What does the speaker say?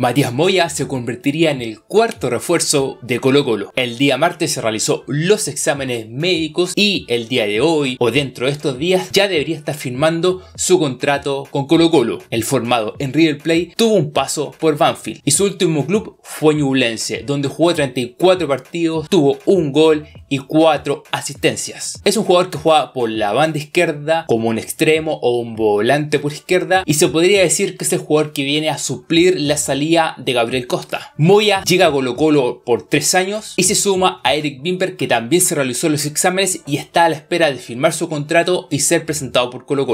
Matías Moya se convertiría en el cuarto refuerzo de Colo Colo. El día martes se realizó los exámenes médicos y el día de hoy o dentro de estos días ya debería estar firmando su contrato con Colo Colo. El formado en River Plate tuvo un paso por Banfield y su último club fue Ñublense, donde jugó 34 partidos, tuvo un gol y 4 asistencias. Es un jugador que juega por la banda izquierda como un extremo o un volante por izquierda y se podría decir que es el jugador que viene a suplir la salida de Gabriel Costa. Moya llega a Colo Colo por 3 años y se suma a Eric Bimber que también se realizó los exámenes y está a la espera de firmar su contrato y ser presentado por Colo Colo.